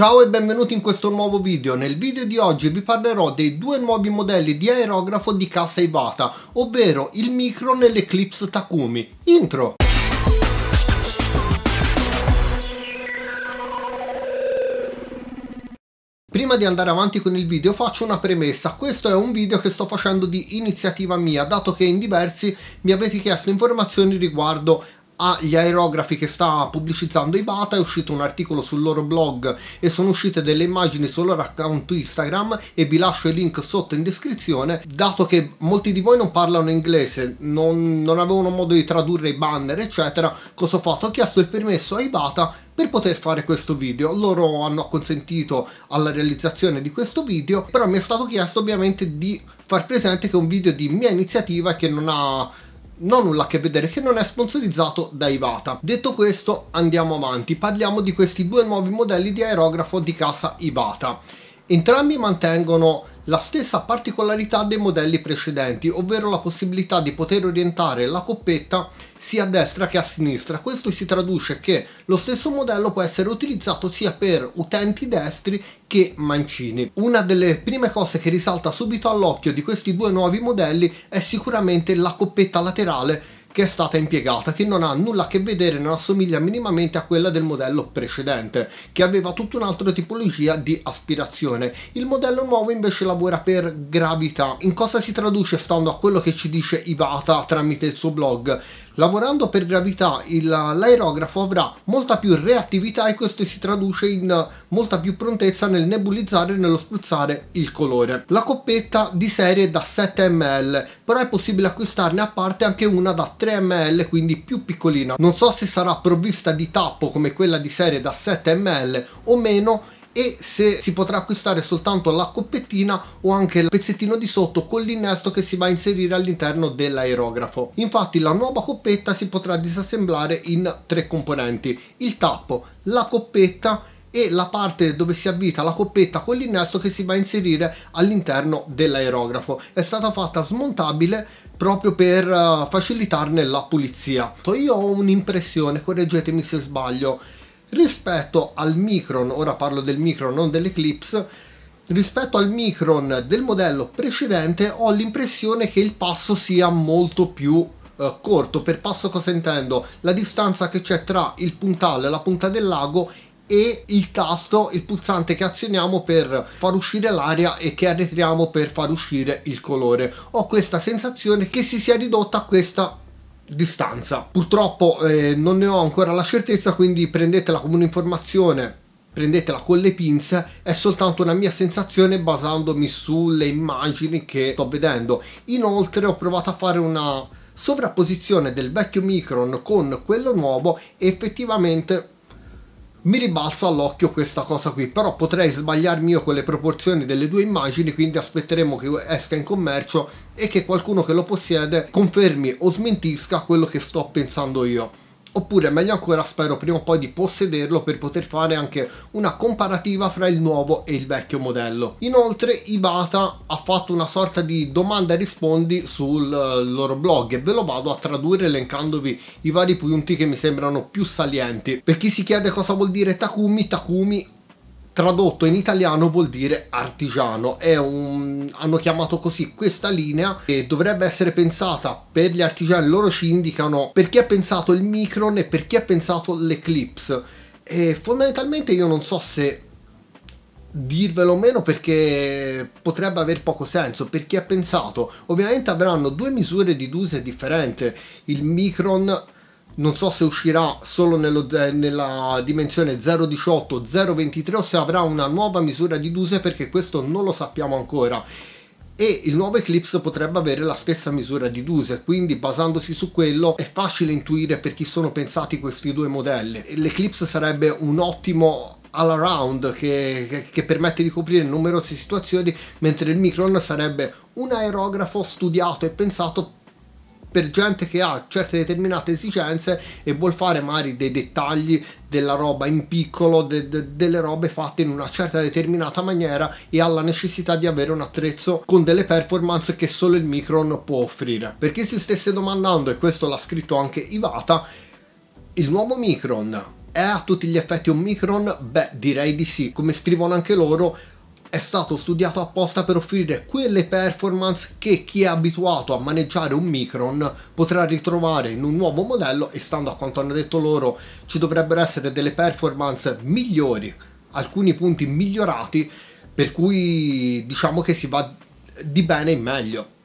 Ciao e benvenuti in questo nuovo video. Nel video di oggi vi parlerò dei due nuovi modelli di aerografo di casa Ibata, ovvero il Micro nell'Eclipse Takumi. Intro! Prima di andare avanti con il video faccio una premessa, questo è un video che sto facendo di iniziativa mia, dato che in diversi mi avete chiesto informazioni riguardo agli aerografi che sta pubblicizzando i Bata, è uscito un articolo sul loro blog e sono uscite delle immagini sul loro account Instagram e vi lascio il link sotto in descrizione, dato che molti di voi non parlano inglese, non, non avevano modo di tradurre i banner eccetera, cosa ho fatto? Ho chiesto il permesso ai Bata per poter fare questo video. Loro hanno consentito alla realizzazione di questo video, però mi è stato chiesto ovviamente di far presente che è un video di mia iniziativa che non ha non nulla a che vedere, che non è sponsorizzato da Ivata. Detto questo andiamo avanti, parliamo di questi due nuovi modelli di aerografo di casa Ivata. Entrambi mantengono la stessa particolarità dei modelli precedenti, ovvero la possibilità di poter orientare la coppetta sia a destra che a sinistra. Questo si traduce che lo stesso modello può essere utilizzato sia per utenti destri che mancini. Una delle prime cose che risalta subito all'occhio di questi due nuovi modelli è sicuramente la coppetta laterale che è stata impiegata, che non ha nulla a che vedere, non assomiglia minimamente a quella del modello precedente, che aveva tutta un'altra tipologia di aspirazione. Il modello nuovo invece lavora per gravità. In cosa si traduce stando a quello che ci dice Ivata tramite il suo blog? Lavorando per gravità l'aerografo avrà molta più reattività e questo si traduce in molta più prontezza nel nebulizzare e nello spruzzare il colore. La coppetta di serie da 7 ml, però è possibile acquistarne a parte anche una da 3 ml, quindi più piccolina. Non so se sarà provvista di tappo come quella di serie da 7 ml o meno, e se si potrà acquistare soltanto la coppettina o anche il pezzettino di sotto con l'innesto che si va a inserire all'interno dell'aerografo. Infatti la nuova coppetta si potrà disassemblare in tre componenti, il tappo, la coppetta e la parte dove si avvita la coppetta con l'innesto che si va a inserire all'interno dell'aerografo. È stata fatta smontabile proprio per eh, facilitarne la pulizia. Io ho un'impressione, correggetemi se sbaglio, rispetto al micron, ora parlo del micron non dell'eclipse, rispetto al micron del modello precedente ho l'impressione che il passo sia molto più eh, corto. Per passo cosa intendo? La distanza che c'è tra il puntale, la punta del lago e il tasto, il pulsante che azioniamo per far uscire l'aria e che arretriamo per far uscire il colore. Ho questa sensazione che si sia ridotta a questa distanza. Purtroppo eh, non ne ho ancora la certezza, quindi prendetela come un'informazione, prendetela con le pinze, è soltanto una mia sensazione basandomi sulle immagini che sto vedendo. Inoltre ho provato a fare una sovrapposizione del vecchio Micron con quello nuovo e effettivamente mi ribalza all'occhio questa cosa qui, però potrei sbagliarmi io con le proporzioni delle due immagini, quindi aspetteremo che esca in commercio e che qualcuno che lo possiede confermi o smentisca quello che sto pensando io. Oppure meglio ancora spero prima o poi di possederlo per poter fare anche una comparativa fra il nuovo e il vecchio modello. Inoltre Ibata ha fatto una sorta di domanda e rispondi sul eh, loro blog e ve lo vado a tradurre elencandovi i vari punti che mi sembrano più salienti. Per chi si chiede cosa vuol dire Takumi, Takumi tradotto in italiano vuol dire artigiano. Un, hanno chiamato così questa linea che dovrebbe essere pensata per gli artigiani. Loro ci indicano per chi è pensato il Micron e per chi è pensato l'Eclipse. E fondamentalmente io non so se dirvelo meno perché potrebbe aver poco senso per chi è pensato ovviamente avranno due misure di duse differenti il micron non so se uscirà solo nello, nella dimensione 018 023 o se avrà una nuova misura di duse perché questo non lo sappiamo ancora e il nuovo Eclipse potrebbe avere la stessa misura di duse quindi basandosi su quello è facile intuire per chi sono pensati questi due modelli l'Eclipse sarebbe un ottimo all around che, che, permette di coprire numerose situazioni, mentre il Micron sarebbe un aerografo studiato e pensato per gente che ha certe determinate esigenze e vuol fare magari dei dettagli della roba in piccolo, de, de, delle robe fatte in una certa determinata maniera e ha la necessità di avere un attrezzo con delle performance che solo il Micron può offrire. Perché chi si stesse domandando, e questo l'ha scritto anche Ivata, il nuovo Micron è a tutti gli effetti un Micron? Beh, direi di sì. Come scrivono anche loro, è stato studiato apposta per offrire quelle performance che chi è abituato a maneggiare un Micron potrà ritrovare in un nuovo modello e stando a quanto hanno detto loro ci dovrebbero essere delle performance migliori, alcuni punti migliorati per cui diciamo che si va di bene in meglio.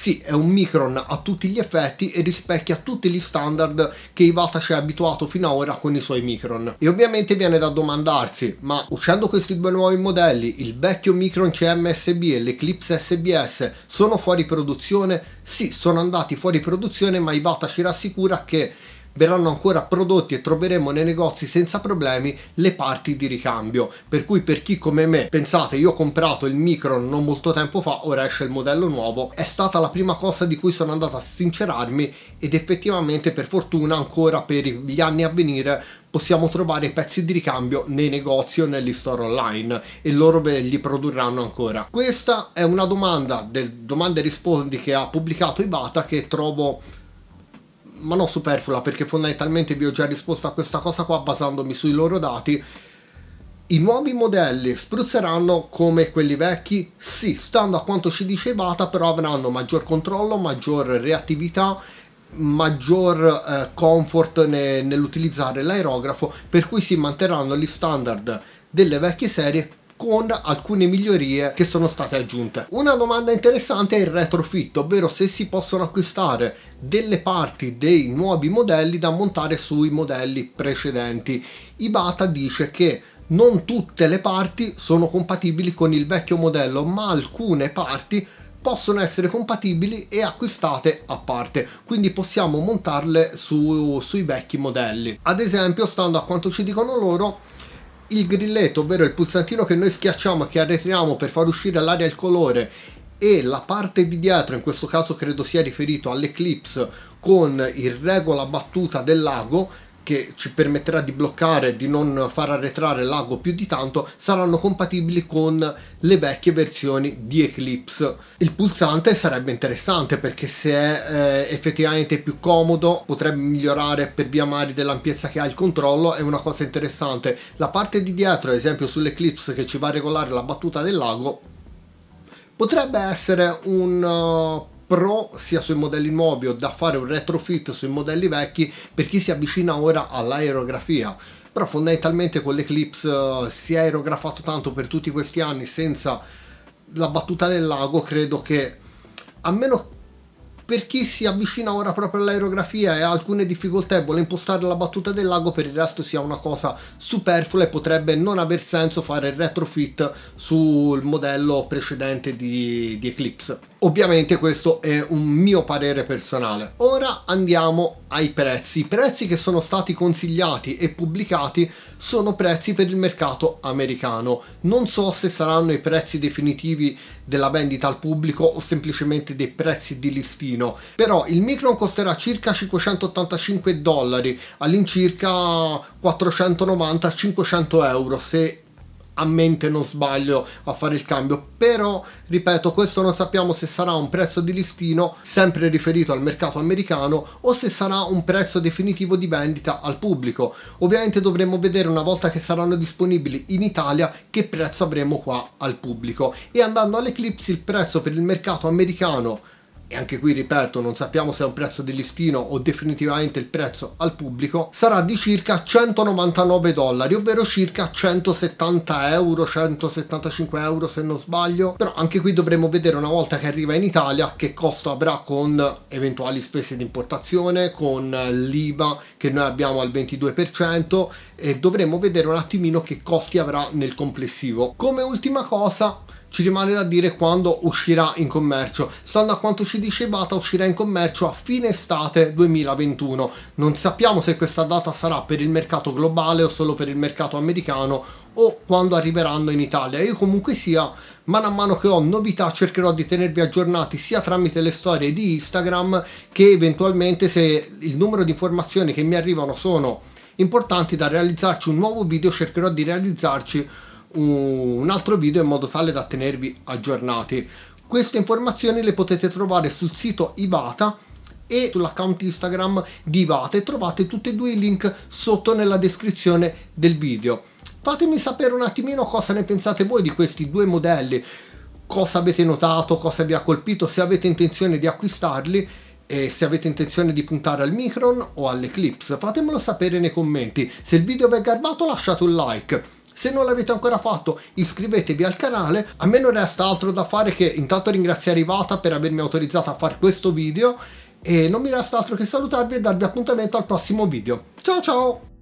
Sì, è un Micron a tutti gli effetti e rispecchia tutti gli standard che Iwata ci ha abituato fino ad ora con i suoi Micron. E ovviamente viene da domandarsi, ma uscendo questi due nuovi modelli, il vecchio Micron CMSB e l'Eclipse SBS, sono fuori produzione? Sì, sono andati fuori produzione, ma Iwata ci rassicura che verranno ancora prodotti e troveremo nei negozi senza problemi le parti di ricambio. Per cui per chi come me, pensate io ho comprato il Micron non molto tempo fa, ora esce il modello nuovo, è stata la prima cosa di cui sono andato a sincerarmi ed effettivamente per fortuna ancora per gli anni a venire possiamo trovare i pezzi di ricambio nei negozi o negli store online e loro ve li produrranno ancora. Questa è una domanda del domande e rispondi che ha pubblicato Ibata che trovo ma non superflua perché fondamentalmente vi ho già risposto a questa cosa qua basandomi sui loro dati i nuovi modelli spruzzeranno come quelli vecchi? Sì, stando a quanto ci dicevate, però avranno maggior controllo, maggior reattività, maggior eh, comfort ne, nell'utilizzare l'aerografo, per cui si manterranno gli standard delle vecchie serie con alcune migliorie che sono state aggiunte. Una domanda interessante è il retrofit, ovvero se si possono acquistare delle parti dei nuovi modelli da montare sui modelli precedenti. Ibata dice che non tutte le parti sono compatibili con il vecchio modello, ma alcune parti possono essere compatibili e acquistate a parte, quindi possiamo montarle su, sui vecchi modelli. Ad esempio, stando a quanto ci dicono loro, il grilletto, ovvero il pulsantino che noi schiacciamo e che arretriamo per far uscire all'aria il colore e la parte di dietro, in questo caso credo sia riferito all'eclipse con il regola battuta del lago, che ci permetterà di bloccare, di non far arretrare l'ago più di tanto, saranno compatibili con le vecchie versioni di Eclipse. Il pulsante sarebbe interessante perché se è eh, effettivamente più comodo potrebbe migliorare per via mari dell'ampiezza che ha il controllo, è una cosa interessante. La parte di dietro, ad esempio sull'Eclipse che ci va a regolare la battuta del lago, potrebbe essere un... Uh, pro sia sui modelli nuovi o da fare un retrofit sui modelli vecchi per chi si avvicina ora all'aerografia però fondamentalmente con l'Eclipse eh, si è aerografato tanto per tutti questi anni senza la battuta del lago credo che a meno per chi si avvicina ora proprio all'aerografia e ha alcune difficoltà e vuole impostare la battuta del lago per il resto sia una cosa superflua e potrebbe non aver senso fare il retrofit sul modello precedente di, di Eclipse Ovviamente questo è un mio parere personale. Ora andiamo ai prezzi. I prezzi che sono stati consigliati e pubblicati sono prezzi per il mercato americano. Non so se saranno i prezzi definitivi della vendita al pubblico o semplicemente dei prezzi di listino, però il Micron costerà circa 585 dollari, all'incirca 490-500 euro se a mente non sbaglio a fare il cambio però ripeto questo non sappiamo se sarà un prezzo di listino sempre riferito al mercato americano o se sarà un prezzo definitivo di vendita al pubblico ovviamente dovremo vedere una volta che saranno disponibili in Italia che prezzo avremo qua al pubblico e andando all'Eclipse il prezzo per il mercato americano e anche qui ripeto non sappiamo se è un prezzo di listino o definitivamente il prezzo al pubblico, sarà di circa 199 dollari, ovvero circa 170 euro, 175 euro se non sbaglio, però anche qui dovremo vedere una volta che arriva in Italia che costo avrà con eventuali spese di importazione, con l'IVA che noi abbiamo al 22%, e dovremo vedere un attimino che costi avrà nel complessivo. Come ultima cosa ci rimane da dire quando uscirà in commercio. Stando a quanto ci dice Bata, uscirà in commercio a fine estate 2021. Non sappiamo se questa data sarà per il mercato globale o solo per il mercato americano o quando arriveranno in Italia. Io comunque sia, man a mano che ho novità, cercherò di tenervi aggiornati sia tramite le storie di Instagram che eventualmente se il numero di informazioni che mi arrivano sono importanti da realizzarci un nuovo video cercherò di realizzarci un altro video in modo tale da tenervi aggiornati queste informazioni le potete trovare sul sito Ivata e sull'account Instagram di Ivata e trovate tutti e due i link sotto nella descrizione del video. Fatemi sapere un attimino cosa ne pensate voi di questi due modelli, cosa avete notato, cosa vi ha colpito, se avete intenzione di acquistarli e se avete intenzione di puntare al Micron o all'Eclipse, fatemelo sapere nei commenti. Se il video vi è garbato lasciate un like. Se non l'avete ancora fatto iscrivetevi al canale, a me non resta altro da fare che intanto ringraziare Ivata per avermi autorizzato a fare questo video e non mi resta altro che salutarvi e darvi appuntamento al prossimo video. Ciao ciao!